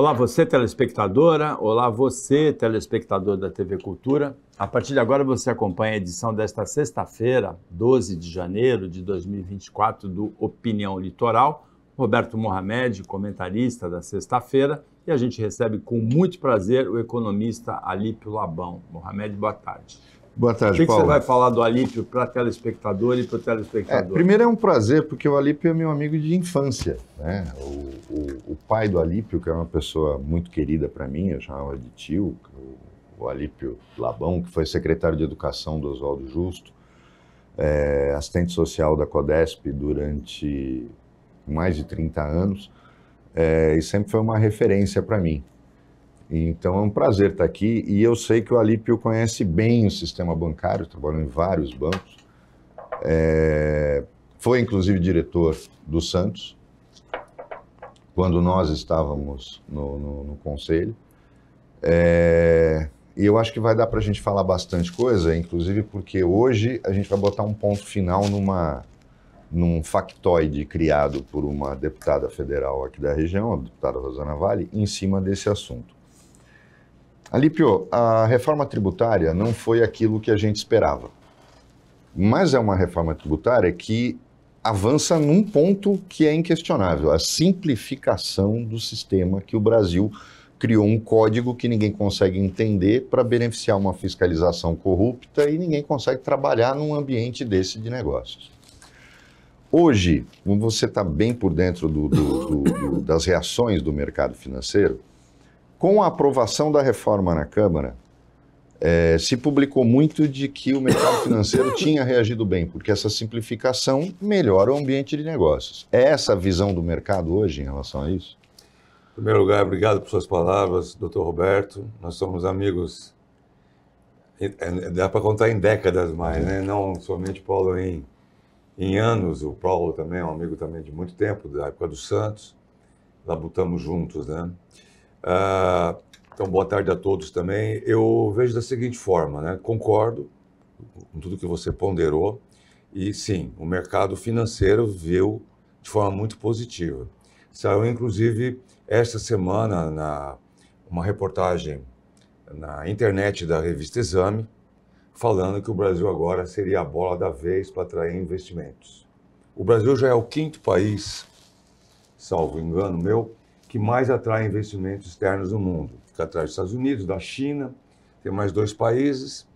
Olá você telespectadora, olá você telespectador da TV Cultura. A partir de agora você acompanha a edição desta sexta-feira, 12 de janeiro de 2024 do Opinião Litoral. Roberto Mohamed, comentarista da sexta-feira, e a gente recebe com muito prazer o economista Alípio Labão. Mohamed, boa tarde. Boa tarde, Paulo. O que, Paulo? você vai falar do Alípio para telespectador e para o telespectador? É, primeiro é um prazer, porque o Alípio é meu amigo de infância. Né? O, o, o pai do Alípio, que é uma pessoa muito querida para mim, eu chamava de tio, o, o Alípio Labão, que foi secretário de Educação do Oswaldo Justo, é, assistente social da CODESP durante mais de 30 anos, é, e sempre foi uma referência para mim. Então é um prazer estar aqui e eu sei que o Alípio conhece bem o sistema bancário, trabalhou em vários bancos. É, foi inclusive diretor do Santos quando nós estávamos no, no, no conselho. É, e eu acho que vai dar para a gente falar bastante coisa, inclusive porque hoje a gente vai botar um ponto final numa num factoide criado por uma deputada federal aqui da região, a deputada Rosana Vale, em cima desse assunto. Alípio, a reforma tributária não foi aquilo que a gente esperava. Mas é uma reforma tributária que avança num ponto que é inquestionável: a simplificação do sistema que o Brasil criou um código que ninguém consegue entender para beneficiar uma fiscalização corrupta e ninguém consegue trabalhar num ambiente desse de negócios. Hoje, você está bem por dentro do, do, do, das reações do mercado financeiro, com a aprovação da reforma na Câmara, é, se publicou muito de que o mercado financeiro tinha reagido bem, porque essa simplificação melhora o ambiente de negócios. É essa a visão do mercado hoje em relação a isso? Em primeiro lugar, obrigado por suas palavras, doutor Roberto. Nós somos amigos, é, é, dá para contar em décadas mais, né? não somente Paulo em, em anos. O Paulo também é um amigo também de muito tempo, da época do Santos. Labutamos juntos, né? Ah, então, boa tarde a todos também. Eu vejo da seguinte forma, né? Concordo com tudo que você ponderou. E sim, o mercado financeiro viu de forma muito positiva. Saiu, inclusive, esta semana na, uma reportagem na internet da revista Exame, falando que o Brasil agora seria a bola da vez para atrair investimentos. O Brasil já é o quinto país, salvo engano meu, que mais atrai investimentos externos no mundo. Fica atrás dos Estados Unidos, da China, tem mais dois países,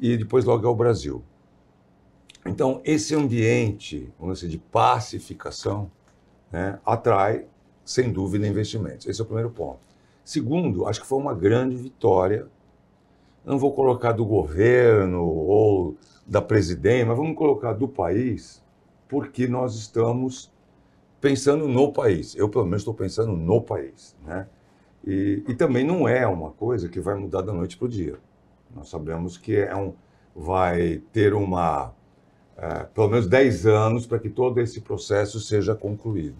e depois logo é o Brasil. Então, esse ambiente, vamos dizer, de pacificação, né, atrai, sem dúvida, investimentos. Esse é o primeiro ponto. Segundo, acho que foi uma grande vitória, não vou colocar do governo ou da presidente, mas vamos colocar do país, porque nós estamos pensando no país. Eu, pelo menos, estou pensando no país. Né? E, e, também não é uma coisa que vai mudar da noite para o dia. Nós sabemos que é um, vai ter uma, é, pelo menos 10 anos para que todo esse processo seja concluído.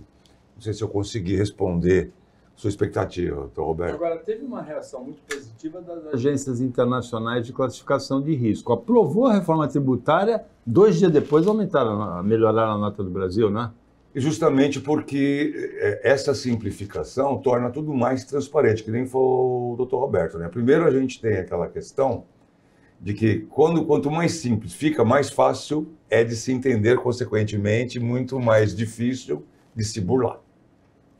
Não sei se eu consegui responder sua expectativa, doutor Roberto. Agora, teve uma reação muito positiva das agências internacionais de classificação de risco. Aprovou a reforma tributária, dois dias depois aumentaram, melhoraram a nota do Brasil, né? justamente porque eh, eh, essa simplificação torna tudo mais transparente, que nem falou o doutor Roberto. Né? Primeiro, a gente tem aquela questão de que quando, quanto mais simples fica, mais fácil é de se entender, consequentemente, muito mais difícil de se burlar.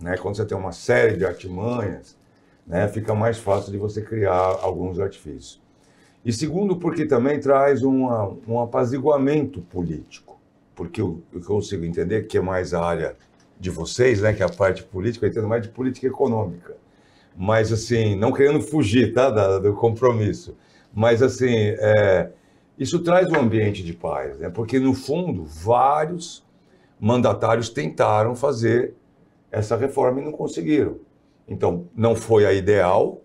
Né? Quando você tem uma série de artimanhas, né? fica mais fácil de você criar alguns artifícios. E segundo, porque também traz uma, um apaziguamento político porque eu, consigo entender é que é mais a área de vocês, né, que é a parte política, eu entendo mais de política econômica. Mas, assim, não querendo fugir tá, do compromisso, mas, assim, é, isso traz um ambiente de paz, né, porque, no fundo, vários mandatários tentaram fazer essa reforma e não conseguiram. Então, não foi a ideal,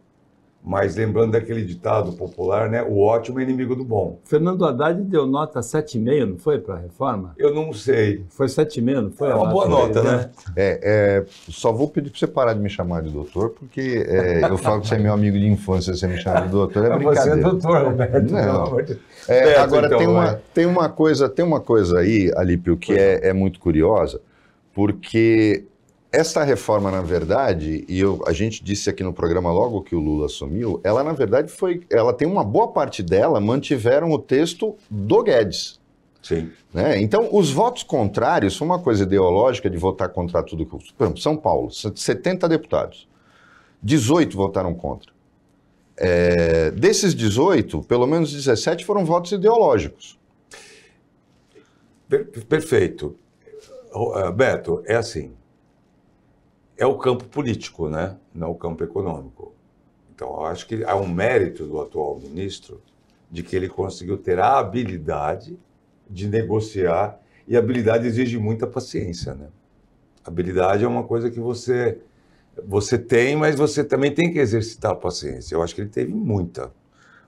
mas lembrando daquele ditado popular, né? O ótimo é inimigo do bom. Fernando Haddad deu nota 7,5, não foi, para a reforma? Eu não sei. Foi 7,5, não foi? É uma boa nota, dele, né? É, é, só vou pedir para você parar de me chamar de doutor, porque é, eu falo que você é meu amigo de infância, você me chama de doutor, é brincadeira. Você é doutor, Roberto. Não. É, agora, então, tem, uma, tem, uma coisa, tem uma coisa aí, Alípio, que é, é muito curiosa, porque esta reforma, na verdade, e eu, a gente disse aqui no programa logo que o Lula assumiu, ela na verdade foi, ela tem uma boa parte dela mantiveram o texto do Guedes. Sim. Né? Então, os votos contrários foi uma coisa ideológica de votar contra tudo que. Por exemplo, São Paulo, 70 deputados. 18 votaram contra. É, desses 18, pelo menos 17 foram votos ideológicos. Per perfeito. Beto, é assim é o campo político, né? não o campo econômico. Então, eu acho que há um mérito do atual ministro de que ele conseguiu ter a habilidade de negociar, e habilidade exige muita paciência. Né? Habilidade é uma coisa que você, você tem, mas você também tem que exercitar a paciência. Eu acho que ele teve muita.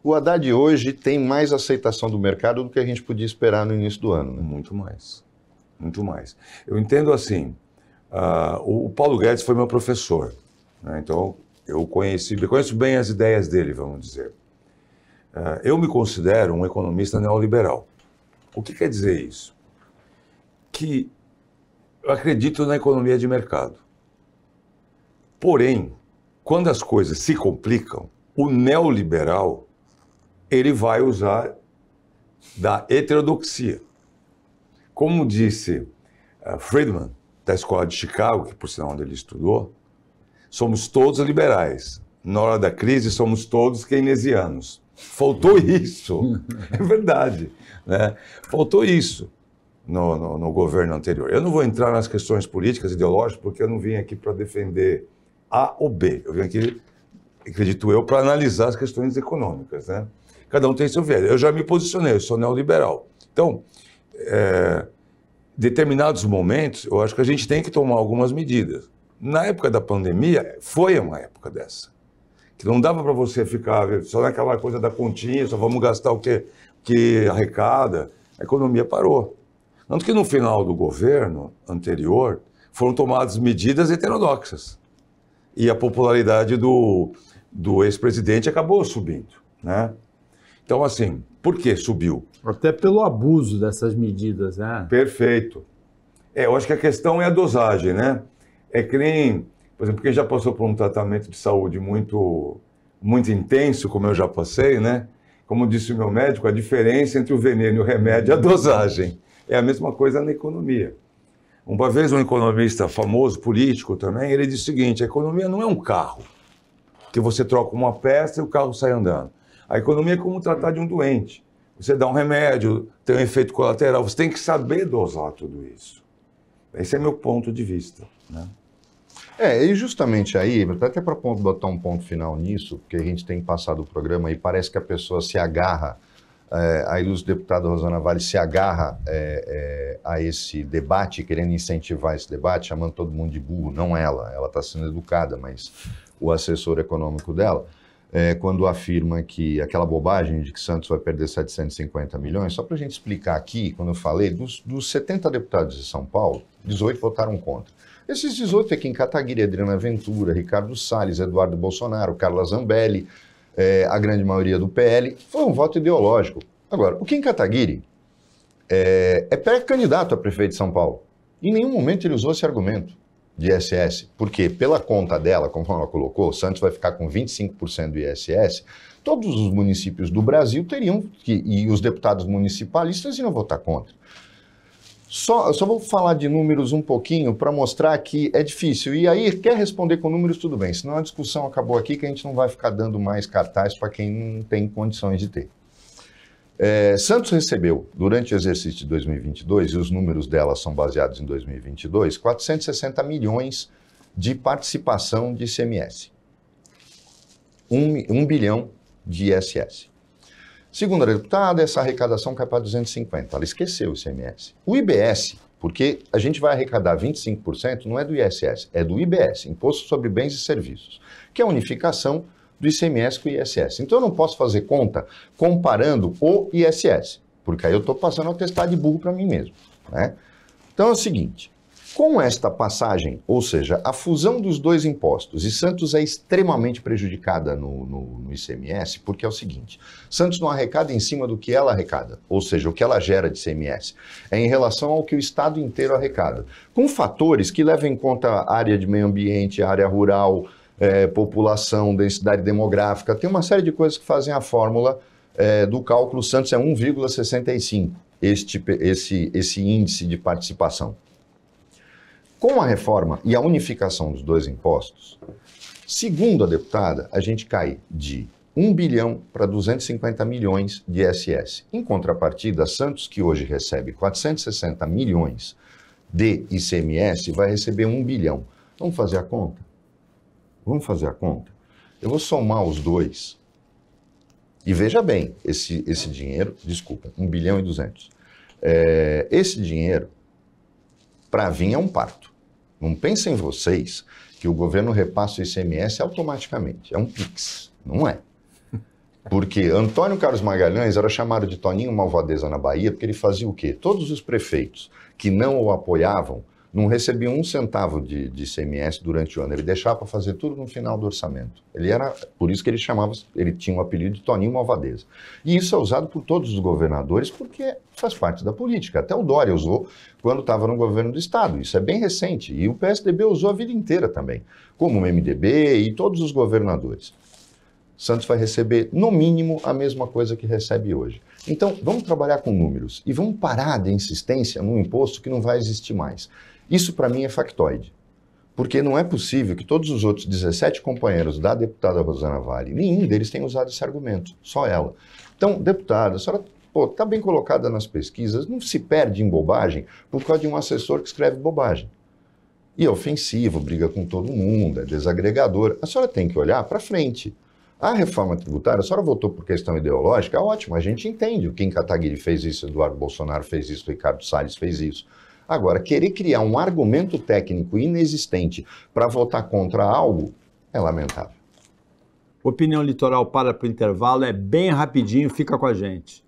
O Haddad hoje tem mais aceitação do mercado do que a gente podia esperar no início do ano. Né? Muito mais. Muito mais. Eu entendo assim Uh, o, Paulo Guedes foi meu professor, né? então eu conheci, conheço bem as ideias dele, vamos dizer. Uh, eu me considero um economista neoliberal. O que quer dizer isso? Que eu acredito na economia de mercado. Porém, quando as coisas se complicam, o neoliberal ele vai usar da heterodoxia. Como disse uh, Friedman, da escola de Chicago, que por sinal é onde ele estudou, somos todos liberais. Na hora da crise, somos todos keynesianos. Faltou isso. É verdade. Né? Faltou isso no, no, no, governo anterior. Eu não vou entrar nas questões políticas, ideológicas, porque eu não vim aqui para defender A ou B. Eu vim aqui, acredito eu, para analisar as questões econômicas. Né? Cada um tem seu viés. Eu já me posicionei, eu sou neoliberal. Então, é, determinados momentos, eu acho que a gente tem que tomar algumas medidas. Na época da pandemia, foi uma época dessa. Que não dava para você ficar só naquela coisa da continha, só vamos gastar o que, que arrecada. A economia parou. Tanto que no final do governo anterior, foram tomadas medidas heterodoxas. E a popularidade do, do ex-presidente acabou subindo. Né? Então, assim, por que subiu? Até pelo abuso dessas medidas, né? Perfeito. É, eu acho que a questão é a dosagem, né? É que nem, por exemplo, quem já passou por um tratamento de saúde muito, muito intenso, como eu já passei, né? Como disse o meu médico, a diferença entre o veneno e o remédio é a dosagem. É a mesma coisa na economia. Uma vez um economista famoso, político também, ele disse o seguinte, a economia não é um carro que você troca uma peça e o carro sai andando. A economia é como tratar de um doente. Você dá um remédio, tem um efeito colateral, você tem que saber dosar tudo isso. Esse é meu ponto de vista. Né? É, e justamente aí, até para botar um ponto final nisso, porque a gente tem passado o programa e parece que a pessoa se agarra, é, eh, a ilustre deputada Rosana Vale se agarra é, é, a esse debate, querendo incentivar esse debate, chamando todo mundo de burro, não ela, ela está sendo educada, mas o assessor econômico dela é, quando afirma que aquela bobagem de que Santos vai perder 750 milhões, só para a gente explicar aqui, quando eu falei, dos, dos 70 deputados de São Paulo, 18 votaram contra. Esses 18 aqui em Cataguiri, Adriana Ventura, Ricardo Salles, Eduardo Bolsonaro, Carla Zambelli, é, a grande maioria do PL, foi um voto ideológico. Agora, o Kim Kataguiri é, é pré-candidato a prefeito de São Paulo. Em nenhum momento ele usou esse argumento de ISS. Porque pela conta dela, como ela colocou, Santos vai ficar com 25% do ISS, todos os municípios do Brasil teriam que, e os deputados municipalistas iriam votar contra. Só, só vou falar de números um pouquinho para mostrar que é difícil. E aí, quer responder com números, tudo bem. Senão a discussão acabou aqui que a gente não vai ficar dando mais cartaz para quem não tem condições de ter. É, Santos recebeu, durante o exercício de 2022, e os números dela são baseados em 2022, 460 milhões de participação de ICMS. 1 um, um bilhão de ISS. Segundo a deputada, essa arrecadação cai para 250. Ela esqueceu o ICMS. O IBS, porque a gente vai arrecadar 25%, não é do ISS, é do IBS, Imposto sobre Bens e Serviços, que é a unificação do ICMS com o ISS. Então eu não posso fazer conta comparando o ISS, porque aí eu estou passando a testar de burro para mim mesmo. Né? Então é o seguinte, com esta passagem, ou seja, a fusão dos dois impostos, e Santos é extremamente prejudicada no, no, no, ICMS, porque é o seguinte: Santos não arrecada em cima do que ela arrecada, ou seja, o que ela gera de ICMS, é em relação ao que o Estado inteiro arrecada, com fatores que levam em conta a área de meio ambiente, a área rural, é, população, densidade demográfica, tem uma série de coisas que fazem a fórmula é, do cálculo Santos é 1,65, este, esse, esse índice de participação. Com a reforma e a unificação dos dois impostos, segundo a deputada, a gente cai de 1 bilhão para 250 milhões de ISS. Em contrapartida, Santos, que hoje recebe 460 milhões de ICMS, vai receber 1 bilhão. Vamos fazer a conta? Vamos fazer a conta? Eu vou somar os dois. E veja bem, esse, esse dinheiro, desculpa, 1 bilhão e 200. É, esse dinheiro, para vir, é um parto. Não pensem vocês que o governo repassa o ICMS automaticamente. É um PIX. Não é. Porque Antônio Carlos Magalhães era chamado de Toninho Malvadeza na Bahia, porque ele fazia o quê? Todos os prefeitos que não o apoiavam não recebia um centavo de, de Cms durante o ano. Ele deixava para fazer tudo no final do orçamento. Ele era, por isso que ele chamava, ele tinha o apelido de Toninho Malvadeza. E isso é usado por todos os governadores porque faz parte da política. Até o Dória usou quando estava no governo do Estado. Isso é bem recente. E o PSDB usou a vida inteira também, como o MDB e todos os governadores. Santos vai receber, no mínimo, a mesma coisa que recebe hoje. Então, vamos trabalhar com números e vamos parar de insistência num imposto que não vai existir mais. Isso para mim é factoide. Porque não é possível que todos os outros 17 companheiros da deputada Rosana Vale, nenhum deles tenha usado esse argumento, só ela. Então, deputada, a senhora está bem colocada nas pesquisas, não se perde em bobagem por causa de um assessor que escreve bobagem. E é ofensivo, briga com todo mundo, é desagregador. A senhora tem que olhar para frente. A reforma tributária, a senhora votou por questão ideológica, ótimo, a gente entende. O Kim Kataguiri fez isso, Eduardo Bolsonaro fez isso, Ricardo Salles fez isso. Agora, querer criar um argumento técnico inexistente para votar contra algo é lamentável. Opinião Litoral para para o intervalo, é bem rapidinho, fica com a gente.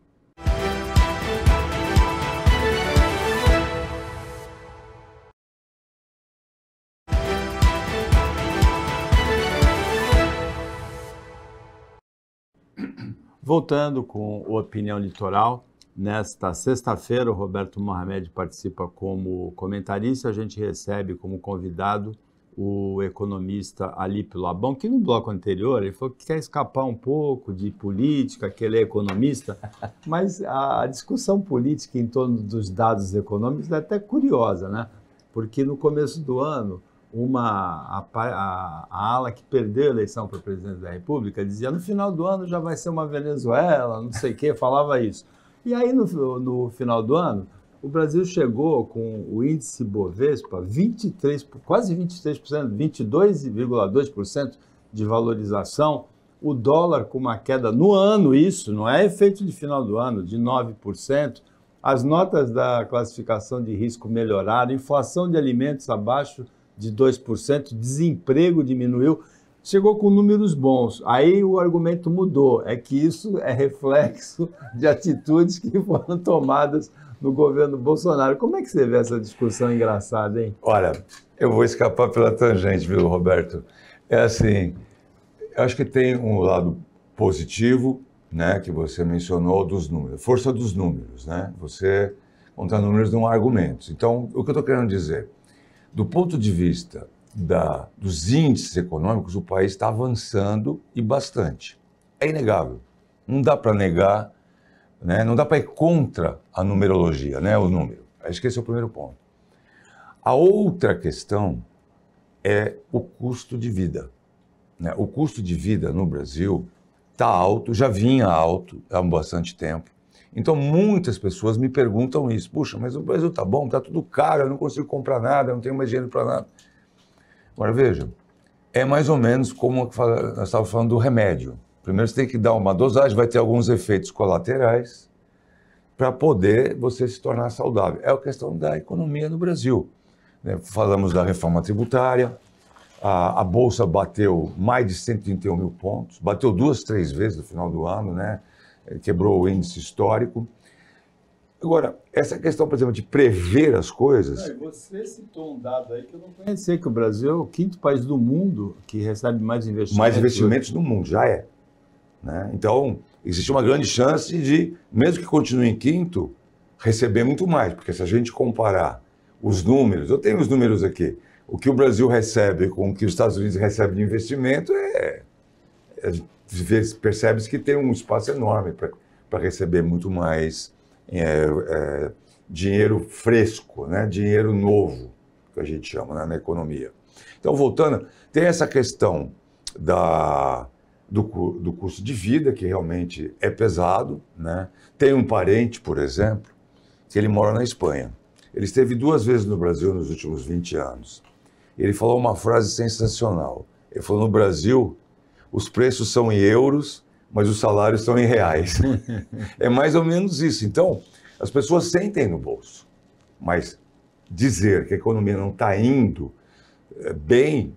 Voltando com o Opinião Litoral, Nesta sexta-feira, o Roberto Mohamed participa como comentarista. A gente recebe como convidado o economista Alipe Labão, que no bloco anterior ele falou que quer escapar um pouco de política, que ele é economista, mas a discussão política em torno dos dados econômicos é até curiosa, né? Porque no começo do ano, uma, a, a, a ala que perdeu a eleição para presidente da República dizia no final do ano já vai ser uma Venezuela, não sei o quê, falava isso. E aí, no, no final do ano, o Brasil chegou com o índice Bovespa 23, quase 23%, 22,2% de valorização. O dólar com uma queda no ano, isso não é efeito de final do ano, de 9%. As notas da classificação de risco melhoraram, inflação de alimentos abaixo de 2%, desemprego diminuiu chegou com números bons. Aí o argumento mudou, é que isso é reflexo de atitudes que foram tomadas no governo Bolsonaro. Como é que você vê essa discussão engraçada, hein? Olha, eu vou escapar pela tangente, viu, Roberto? É assim, eu acho que tem um lado positivo, né, que você mencionou dos números, força dos números, né? Você contar números não há argumentos. Então, o que eu estou querendo dizer, do ponto de vista da, dos índices econômicos, o país está avançando e bastante. É inegável. Não dá para negar, né? não dá para ir contra a numerologia, né? o número. Acho que esse é o primeiro ponto. A outra questão é o custo de vida. Né? O custo de vida no Brasil está alto, já vinha alto há bastante tempo. Então, muitas pessoas me perguntam isso. Puxa, mas o Brasil tá bom, tá tudo caro, eu não consigo comprar nada, eu não tenho mais dinheiro para nada. Agora veja, é mais ou menos como nós estávamos falando do remédio. Primeiro você tem que dar uma dosagem, vai ter alguns efeitos colaterais para poder você se tornar saudável. É a questão da economia no Brasil. Né? Falamos da reforma tributária, a, a Bolsa bateu mais de 131 mil pontos, bateu duas, três vezes no final do ano, né? quebrou o índice histórico. Agora, essa questão, por exemplo, de prever as coisas. É, você citou um dado aí que eu não conhecia, que o Brasil é o quinto país do mundo que recebe mais investimentos. Mais investimentos do mundo, já é. Né? Então, existe uma grande chance de, mesmo que continue em quinto, receber muito mais, porque se a gente comparar os números, eu tenho os números aqui, o que o Brasil recebe com o que os Estados Unidos recebem de investimento, é, é percebe-se que tem um espaço enorme para receber muito mais é, é, dinheiro fresco, né? dinheiro novo, que a gente chama né? na economia. Então, voltando, tem essa questão da, do, do custo de vida, que realmente é pesado. Né? Tem um parente, por exemplo, que ele mora na Espanha. Ele esteve duas vezes no Brasil nos últimos 20 anos. Ele falou uma frase sensacional. Ele falou: no Brasil, os preços são em euros mas os salários são em reais. é mais ou menos isso. Então, as pessoas sentem no bolso, mas dizer que a economia não está indo eh, bem,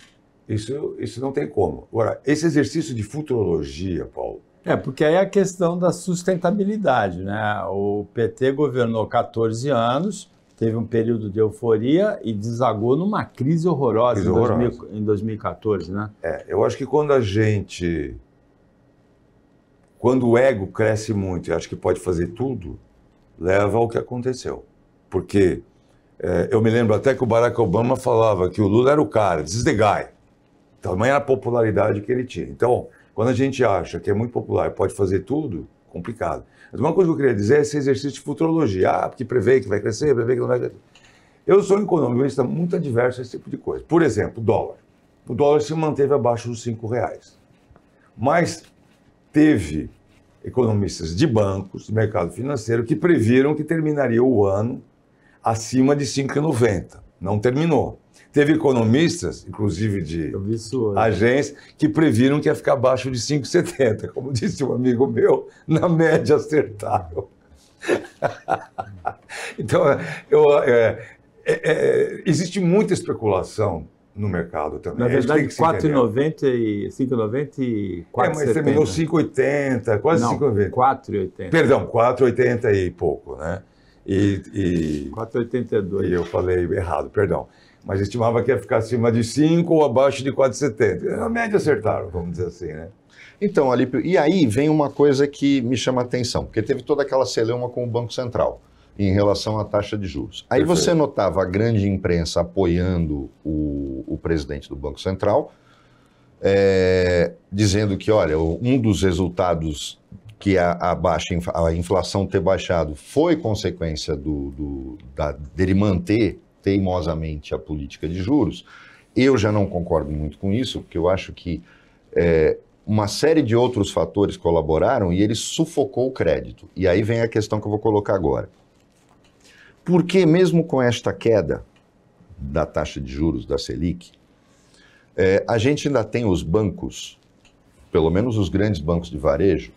isso, isso não tem como. Agora, esse exercício de futurologia, Paulo. É, porque aí é a questão da sustentabilidade, né? O PT governou 14 anos, teve um período de euforia e desagou numa crise horrorosa, crise horrorosa. Em, 2000, em 2014, né? É, eu acho que quando a gente quando o ego cresce muito e acha que pode fazer tudo, leva ao que aconteceu. Porque é, eu me lembro até que o Barack Obama falava que o Lula era o cara, this is the guy. Tamanha a popularidade que ele tinha. Então, quando a gente acha que é muito popular e pode fazer tudo, complicado. Mas uma coisa que eu queria dizer é esse exercício de futurologia. Ah, porque prevê que vai crescer, prevê que não vai crescer. Eu sou um economista muito adverso a esse tipo de coisa. Por exemplo, dólar. O dólar se manteve abaixo dos 5 reais. Mas teve economistas de bancos, do mercado financeiro, que previram que terminaria o ano acima de 5,90. Não terminou. Teve economistas, inclusive de agências, que previram que ia ficar abaixo de 5,70. Como disse um amigo meu, na média acertaram. então, eu, é, é, é, existe muita especulação no mercado também. Na verdade, é 5,90 e 4,70. É, mas terminou 5,80, quase 5,90. 4,80. Perdão, 4,80 e pouco, né? E, e 4,82. E eu falei errado, perdão. Mas estimava que ia ficar acima de 5 ou abaixo de 4,70. Na média acertaram, vamos dizer assim, né? Então, Alípio, e aí vem uma coisa que me chama a atenção, porque teve toda aquela celeuma com o Banco Central em relação à taxa de juros. Aí Perfeito. você notava a grande imprensa apoiando o, o presidente do Banco Central, é, dizendo que, olha, um dos resultados que a, a, baixa, a inflação ter baixado foi consequência do, do, da, dele manter teimosamente a política de juros. Eu já não concordo muito com isso, porque eu acho que é, uma série de outros fatores colaboraram e ele sufocou o crédito. E aí vem a questão que eu vou colocar agora. Porque mesmo com esta queda da taxa de juros da Selic, é, a gente ainda tem os bancos, pelo menos os grandes bancos de varejo,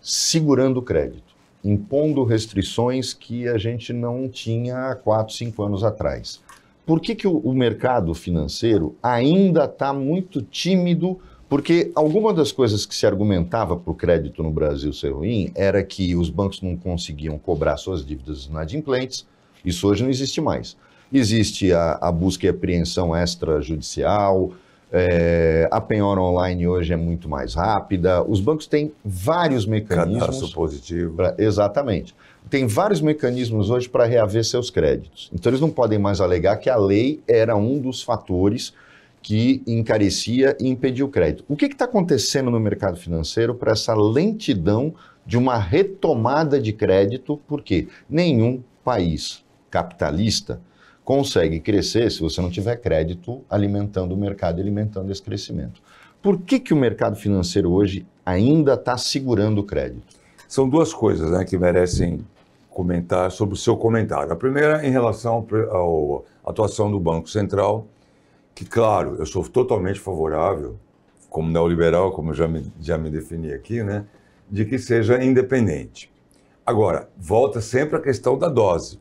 segurando o crédito, impondo restrições que a gente não tinha há 4, 5 anos atrás. Por que, que o, o mercado financeiro ainda está muito tímido porque alguma das coisas que se argumentava para o crédito no Brasil ser ruim era que os bancos não conseguiam cobrar suas dívidas inadimplentes. Isso hoje não existe mais. Existe a, a busca e apreensão extrajudicial, é, a penhora online hoje é muito mais rápida. Os bancos têm vários mecanismos. positivo. Pra, exatamente. Tem vários mecanismos hoje para reaver seus créditos. Então, eles não podem mais alegar que a lei era um dos fatores que encarecia e impedia o crédito. O que está acontecendo no mercado financeiro para essa lentidão de uma retomada de crédito? Porque nenhum país capitalista consegue crescer se você não tiver crédito alimentando o mercado, alimentando esse crescimento. Por que, que o mercado financeiro hoje ainda está segurando o crédito? São duas coisas né, que merecem comentar sobre o seu comentário. A primeira, em relação à atuação do Banco Central que, claro, eu sou totalmente favorável, como neoliberal, como já me, já me defini aqui, né, de que seja independente. Agora, volta sempre a questão da dose.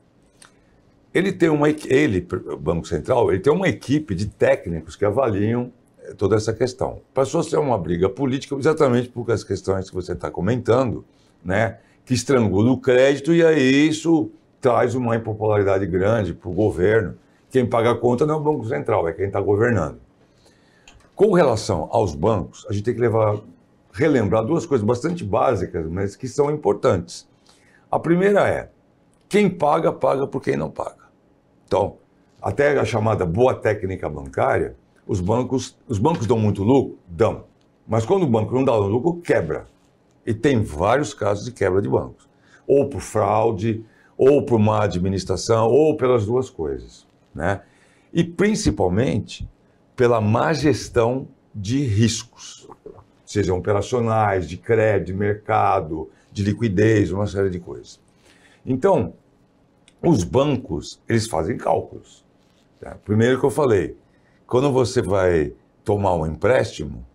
Ele tem uma ele, o Banco Central, ele tem uma equipe de técnicos que avaliam eh, toda essa questão. Passou a ser uma briga política exatamente por as questões que você está comentando, né, que estrangula o crédito e aí isso traz uma impopularidade grande para o governo quem paga a conta não é o Banco Central, é quem está governando. Com relação aos bancos, a gente tem que levar, relembrar duas coisas bastante básicas, mas que são importantes. A primeira é: quem paga, paga por quem não paga. Então, até a chamada boa técnica bancária, os bancos, os bancos dão muito lucro? Dão. Mas quando o banco não dá lucro, quebra. E tem vários casos de quebra de bancos. Ou por fraude, ou por má administração, ou pelas duas coisas né? e principalmente pela má gestão de riscos, sejam operacionais, de crédito, de mercado, de liquidez, uma série de coisas. Então, os bancos, eles fazem cálculos. Tá? Primeiro que eu falei, quando você vai tomar um empréstimo,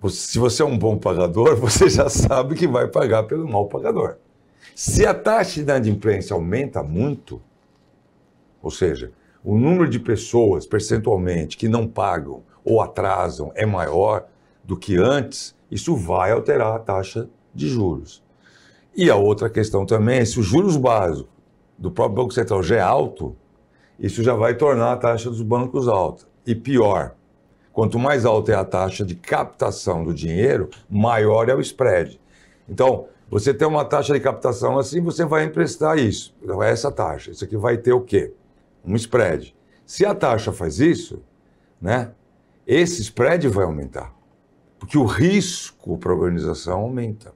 você, se você é um bom pagador, você já sabe que vai pagar pelo mau pagador. Se a taxa de imprensa aumenta muito, ou seja, o número de pessoas, percentualmente, que não pagam ou atrasam é maior do que antes, isso vai alterar a taxa de juros. E a outra questão também é se os juros básicos do próprio Banco Central já é alto, isso já vai tornar a taxa dos bancos alta. E pior, quanto mais alta é a taxa de captação do dinheiro, maior é o spread. Então, você tem uma taxa de captação assim, você vai emprestar isso, então, é essa taxa. Isso aqui vai ter o quê? um spread. Se a taxa faz isso, né, esse spread vai aumentar, porque o risco para a organização aumenta.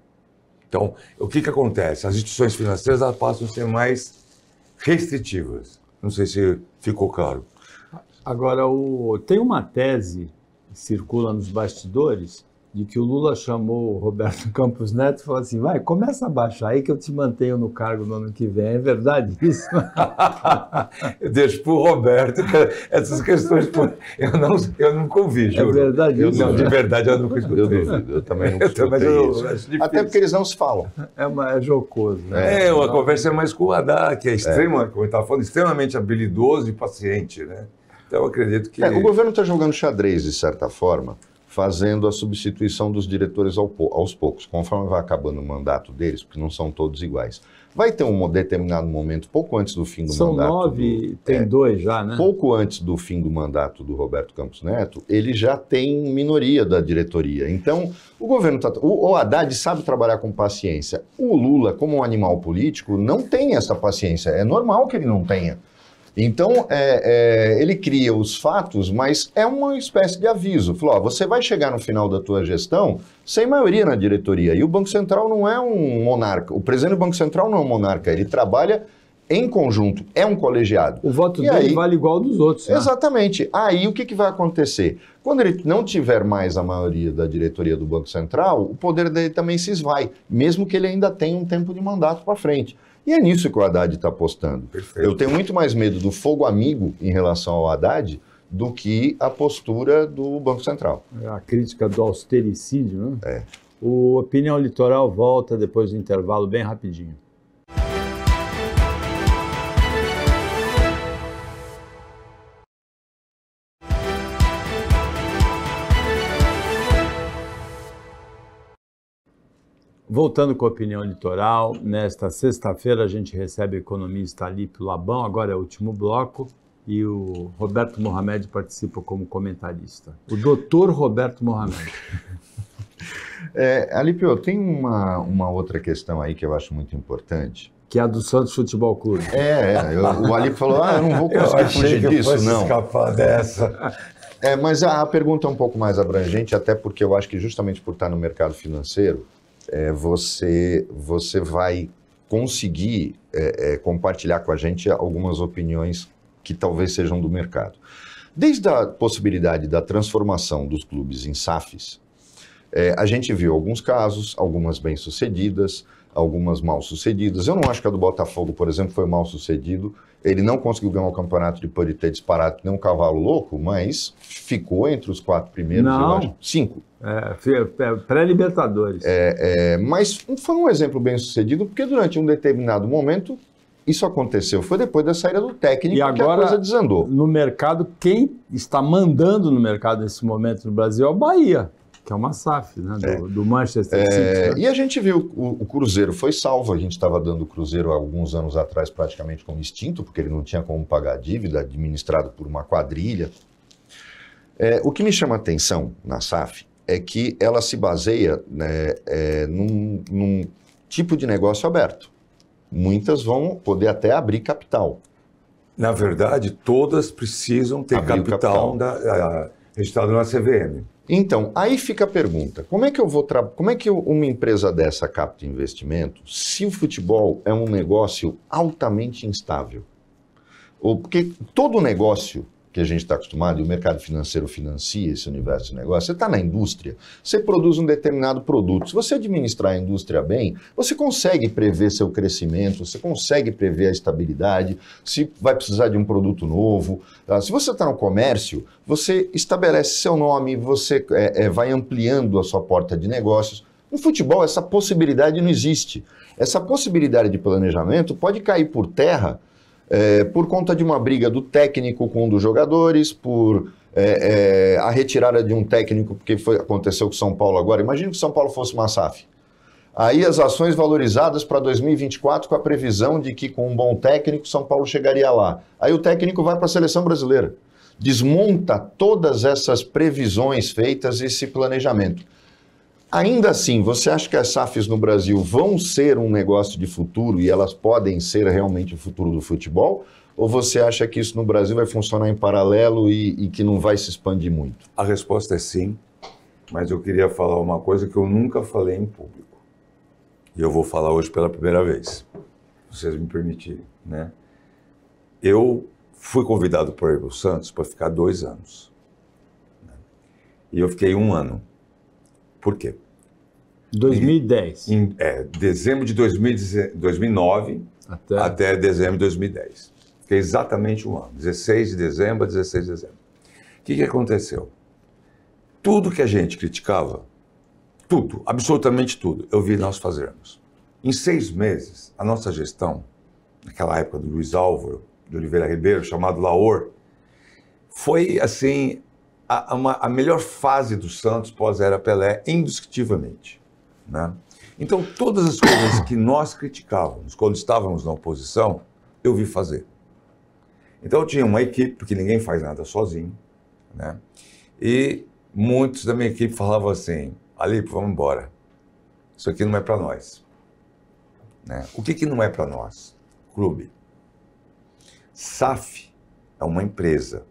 Então, o que, que acontece? As instituições financeiras passam a ser mais restritivas. Não sei se ficou claro. Agora, o... tem uma tese que circula nos bastidores de que o Lula chamou o Roberto Campos Neto e falou assim: vai, começa a baixar aí que eu te mantenho no cargo no ano que vem. É verdade isso? eu deixo para o Roberto essas questões. Eu não, eu não convi, é juro. É verdade eu, isso? Não, de verdade eu nunca escutei. Eu, eu também não escutei eu, Até porque eles não se falam. É, uma, é jocoso. Né? É, uma conversa é mais com o Haddad, que é, extrema, é. como falando, extremamente habilidoso e paciente. Né? Então eu acredito que... É, o governo está jogando xadrez, de certa forma fazendo a substituição dos diretores aos poucos, conforme vai acabando o mandato deles, porque não são todos iguais. Vai ter um determinado momento, pouco antes do fim do são mandato. São nove, do, tem é, dois já, né? Pouco antes do fim do mandato do Roberto Campos Neto, ele já tem minoria da diretoria. Então, o governo tá, o, o Haddad sabe trabalhar com paciência. O Lula, como um animal político, não tem essa paciência. É normal que ele não tenha. Então, é, é, ele cria os fatos, mas é uma espécie de aviso. Falou, ó, você vai chegar no final da tua gestão sem maioria na diretoria. E o Banco Central não é um monarca. O presidente do Banco Central não é um monarca. Ele trabalha em conjunto, é um colegiado. O voto e dele aí, vale igual ao dos outros. Né? Exatamente. Aí o que, que vai acontecer? Quando ele não tiver mais a maioria da diretoria do Banco Central, o poder dele também se esvai, mesmo que ele ainda tenha um tempo de mandato para frente. E é nisso que o Haddad está apostando. Perfeito. Eu tenho muito mais medo do fogo amigo em relação ao Haddad do que a postura do Banco Central. É a crítica do austericídio, né? É. O Opinião Litoral volta depois do intervalo, bem rapidinho. Voltando com a opinião litoral, nesta sexta-feira a gente recebe o economista Alípio Labão, agora é o último bloco, e o Roberto Mohamed participa como comentarista. O doutor Roberto Mohamed. É, Alípio, tem uma, uma outra questão aí que eu acho muito importante. Que é a do Santos Futebol Clube. É, é eu, o Alípio falou, ah, eu não vou conseguir fugir que disso, eu não. escapar dessa. É, mas a, a pergunta é um pouco mais abrangente, até porque eu acho que justamente por estar no mercado financeiro, é, você, você vai conseguir é, é, compartilhar com a gente algumas opiniões que talvez sejam do mercado. Desde a possibilidade da transformação dos clubes em SAFs, é, a gente viu alguns casos, algumas bem-sucedidas, algumas mal-sucedidas. Eu não acho que a do Botafogo, por exemplo, foi mal-sucedido, ele não conseguiu ganhar o campeonato de ter disparado, nem um cavalo louco, mas ficou entre os quatro primeiros, não. Acho, cinco. É, é, Pré-Libertadores. É, é, mas foi um exemplo bem sucedido, porque durante um determinado momento isso aconteceu. Foi depois da saída do técnico e agora, que a coisa desandou. No mercado, quem está mandando no mercado nesse momento no Brasil é o Bahia. Que é uma SAF, né? Do, é. do Manchester é, City. É, né? E a gente viu o, o, Cruzeiro foi salvo. A gente estava dando o Cruzeiro alguns anos atrás praticamente como extinto, porque ele não tinha como pagar a dívida, administrado por uma quadrilha. É, o que me chama a atenção na SAF é que ela se baseia né, é, num, num tipo de negócio aberto. Muitas vão poder até abrir capital. Na verdade, todas precisam ter Abrir capital, capital. Da, a, registrado na CVM. Então, aí fica a pergunta: como é que eu vou tra... como é que eu, uma empresa dessa capta investimento se o futebol é um negócio altamente instável? Ou porque todo negócio que a gente está acostumado, e o mercado financeiro financia esse universo de negócio, você está na indústria, você produz um determinado produto. Se você administrar a indústria bem, você consegue prever seu crescimento, você consegue prever a estabilidade, se vai precisar de um produto novo. Tá? Se você está no comércio, você estabelece seu nome, você é, é, vai ampliando a sua porta de negócios. No futebol, essa possibilidade não existe. Essa possibilidade de planejamento pode cair por terra é, por conta de uma briga do técnico com um dos jogadores, por é, é, a retirada de um técnico, porque foi, aconteceu com São Paulo agora. Imagina que São Paulo fosse uma SAF. Aí as ações valorizadas para 2024 com a previsão de que com um bom técnico São Paulo chegaria lá. Aí o técnico vai para a seleção brasileira. Desmonta todas essas previsões feitas, esse planejamento. Ainda assim, você acha que as SAFs no Brasil vão ser um negócio de futuro e elas podem ser realmente o futuro do futebol? Ou você acha que isso no Brasil vai funcionar em paralelo e, e que não vai se expandir muito? A resposta é sim, mas eu queria falar uma coisa que eu nunca falei em público. E eu vou falar hoje pela primeira vez, se vocês me permitirem, né? Eu fui convidado por Herbo Santos para ficar dois anos. Né? E eu fiquei um ano. Por quê? 2010. Em, é, dezembro de 2009 até... até dezembro de 2010. Que é exatamente um ano. 16 de dezembro a 16 de dezembro. O que, que aconteceu? Tudo que a gente criticava, tudo, absolutamente tudo, eu vi nós fazermos. Em seis meses, a nossa gestão, naquela época do Luiz Álvaro, de Oliveira Ribeiro, chamado Laor, foi assim a, uma, a melhor fase do Santos pós-era Pelé, indiscutivelmente. Né? Então, todas as coisas que nós criticávamos quando estávamos na oposição, eu vi fazer. Então, eu tinha uma equipe, porque ninguém faz nada sozinho, né? e muitos da minha equipe falavam assim: Alipo, vamos embora. Isso aqui não é para nós. Né? O que, que não é para nós? Clube. SAF é uma empresa.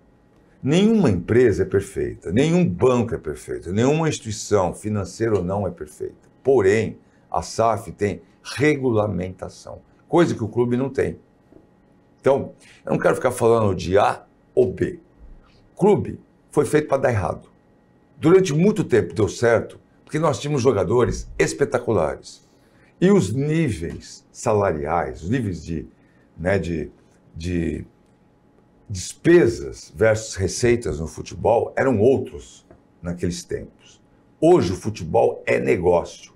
Nenhuma empresa é perfeita, nenhum banco é perfeito, nenhuma instituição financeira ou não é perfeita. Porém, a SAF tem regulamentação, coisa que o clube não tem. Então, eu não quero ficar falando de A ou B. Clube foi feito para dar errado. Durante muito tempo deu certo, porque nós tínhamos jogadores espetaculares. E os níveis salariais, os níveis de, né, de, de despesas versus receitas no futebol eram outros naqueles tempos. Hoje o futebol é negócio.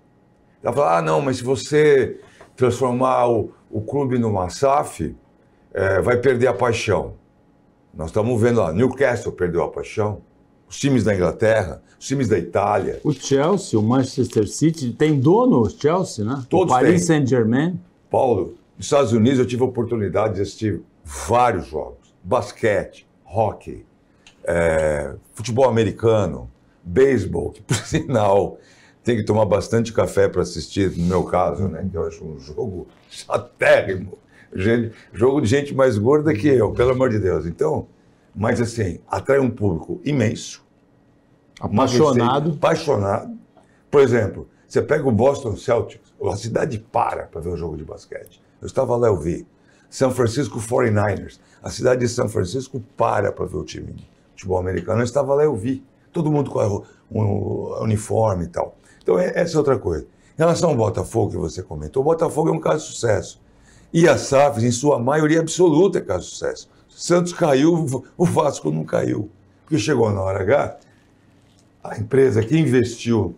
Ela fala, ah, não, mas se você transformar o, o clube numa SAF, é, vai perder a paixão. Nós estamos vendo lá, Newcastle perdeu a paixão, os times da Inglaterra, os times da Itália. O Chelsea, o Manchester City, tem dono o Chelsea, né? Todos o Paris Saint-Germain. Paulo, nos Estados Unidos eu tive a oportunidade de assistir vários jogos. Basquete, hockey, é, futebol americano, beisebol, que por sinal tem que tomar bastante café para assistir, no meu caso, né? Que eu acho um jogo chatérrimo. Gente, jogo de gente mais gorda que eu, pelo amor de Deus. Então, mas assim, atrai um público imenso. Apaixonado. Apaixonado. Por exemplo, você pega o Boston Celtics, a cidade para para ver o jogo de basquete. Eu estava lá, eu vi. São Francisco 49ers, a cidade de São Francisco para para ver o time de futebol americano. Eu estava lá, eu vi todo mundo com a, um, uniforme e tal. Então, é, essa é outra coisa. Em relação ao Botafogo, que você comentou, o Botafogo é um caso de sucesso. E a SAF, em sua maioria absoluta, é caso de sucesso. Santos caiu, o Vasco não caiu. Porque chegou na hora H, a empresa que investiu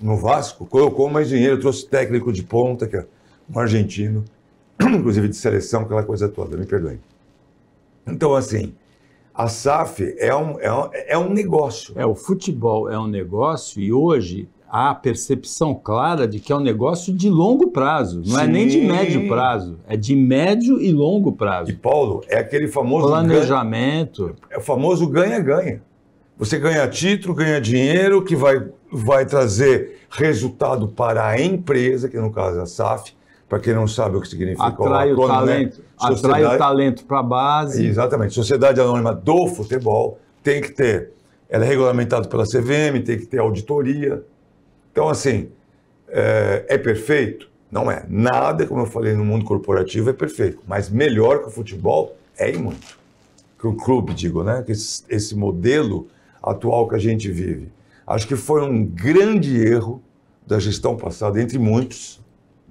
no Vasco colocou mais dinheiro, trouxe técnico de ponta, que é um argentino, inclusive de seleção, aquela coisa toda, me perdoem. Então, assim, a SAF é um, é, um, é um negócio. É, o futebol é um negócio e hoje há a percepção clara de que é um negócio de longo prazo, não Sim. é nem de médio prazo, é de médio e longo prazo. E Paulo, é aquele famoso planejamento. Ganha, é o famoso ganha-ganha. Você ganha título, ganha dinheiro que vai, vai trazer resultado para a empresa, que no caso é a SAF, para quem não sabe o que significa atrai o, acrônimo, né, talento, né? atrai o talento para a base. Exatamente. Sociedade Anônima do Futebol tem que ter, ela é regulamentada pela CVM, tem que ter auditoria. Então, assim, é, é perfeito? Não é. Nada, como eu falei, no mundo corporativo é perfeito, mas melhor que o futebol é e muito. Que o clube, digo, né? Que esse, esse modelo atual que a gente vive. Acho que foi um grande erro da gestão passada, entre muitos,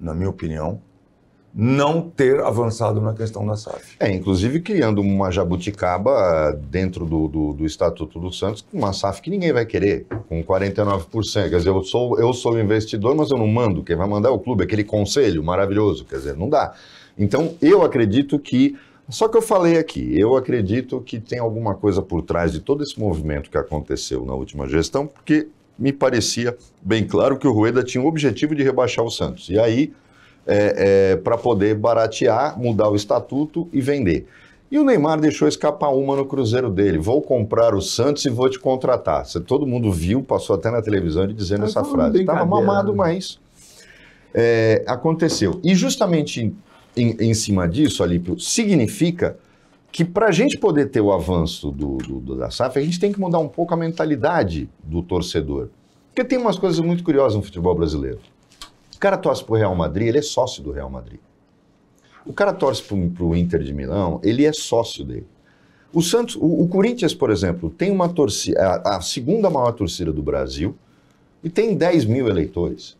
na minha opinião, não ter avançado na questão da SAF. É, inclusive criando uma jabuticaba dentro do, do, do Estatuto do Santos, uma SAF que ninguém vai querer, com 49%. Quer dizer, eu sou, eu sou investidor, mas eu não mando. Quem vai mandar é o clube, aquele conselho maravilhoso. Quer dizer, não dá. Então, eu acredito que. Só que eu falei aqui, eu acredito que tem alguma coisa por trás de todo esse movimento que aconteceu na última gestão, porque me parecia bem claro que o Rueda tinha o objetivo de rebaixar o Santos. E aí, é, é, para poder baratear, mudar o estatuto e vender. E o Neymar deixou escapar uma no cruzeiro dele. Vou comprar o Santos e vou te contratar. Todo mundo viu, passou até na televisão de dizendo Eu essa frase. Estava mamado, né? mas é, aconteceu. E justamente em, em, em cima disso, Alípio, significa que para a gente poder ter o avanço do, do, da SAF, a gente tem que mudar um pouco a mentalidade do torcedor. Porque tem umas coisas muito curiosas no futebol brasileiro. O cara torce para o Real Madrid, ele é sócio do Real Madrid. O cara torce para o Inter de Milão, ele é sócio dele. O Santos, o, o Corinthians, por exemplo, tem uma torcida, a, a segunda maior torcida do Brasil e tem 10 mil eleitores.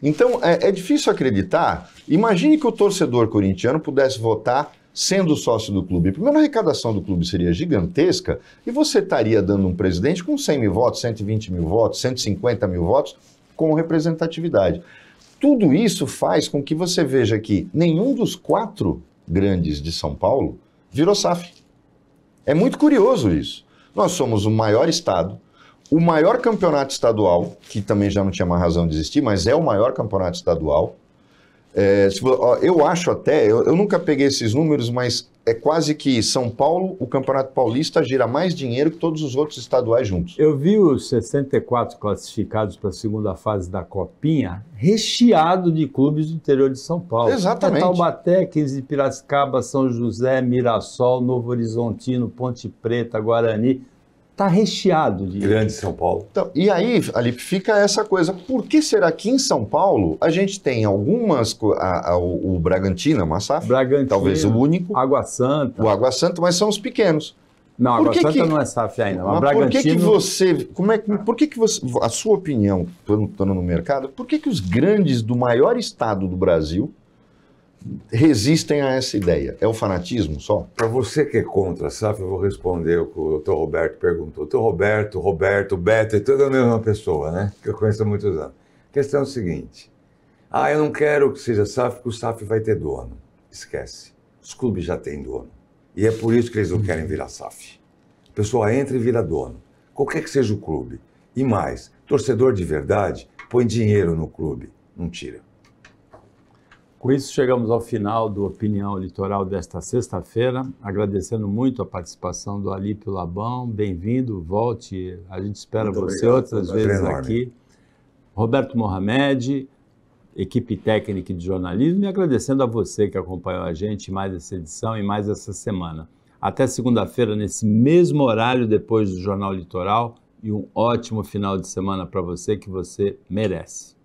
Então é, é, difícil acreditar. Imagine que o torcedor corintiano pudesse votar sendo sócio do clube. Primeiro, a arrecadação do clube seria gigantesca e você estaria dando um presidente com 100 mil votos, 120 mil votos, 150 mil votos com representatividade. Tudo isso faz com que você veja que nenhum dos quatro grandes de São Paulo virou SAF. É muito curioso isso. Nós somos o maior estado, o maior campeonato estadual, que também já não tinha uma razão de existir, mas é o maior campeonato estadual é, eu acho até, eu, eu, nunca peguei esses números, mas é quase que São Paulo, o Campeonato Paulista, gira mais dinheiro que todos os outros estaduais juntos. Eu vi os 64 classificados para a segunda fase da Copinha, recheado de clubes do interior de São Paulo. Exatamente. É Taubaté, 15 Piracicaba, São José, Mirassol, Novo Horizontino, Ponte Preta, Guarani está recheado de. Grande São Paulo. Então, e aí, ali fica essa coisa. Por que será que em São Paulo a gente tem algumas. A, a, o Bragantino, Massaf. Bragantino. Talvez o único. Água Santa. O Água Santa, mas são os pequenos. Não, por Água que Santa que, não é SAF ainda. Mas, Bragantino... por que, que você. Como é, por que, que você. A sua opinião, estando no mercado, por que, que os grandes do maior estado do Brasil resistem a essa ideia. É o fanatismo só? Para você que é contra SAF, eu vou responder o que o doutor Roberto perguntou. Doutor Roberto, Roberto, Beto, é toda a mesma pessoa, né? Que eu conheço há muitos anos. A questão é a seguinte. Ah, eu não quero que seja SAF, porque o SAF vai ter dono. Esquece. Os clubes já têm dono. E é por isso que eles não querem virar SAF. A pessoa entra e vira dono. Qualquer que seja o clube. E mais, torcedor de verdade põe dinheiro no clube, não tira. Com isso, chegamos ao final do Opinião Litoral desta sexta-feira, agradecendo muito a participação do Alípio Labão. Bem-vindo, volte, a gente espera muito você obrigado, outras vezes enorme. aqui. Roberto Mohamed, equipe técnica de jornalismo, e agradecendo a você que acompanhou a gente mais essa edição e mais essa semana. Até segunda-feira, nesse mesmo horário, depois do Jornal Litoral, e um ótimo final de semana para você que você merece.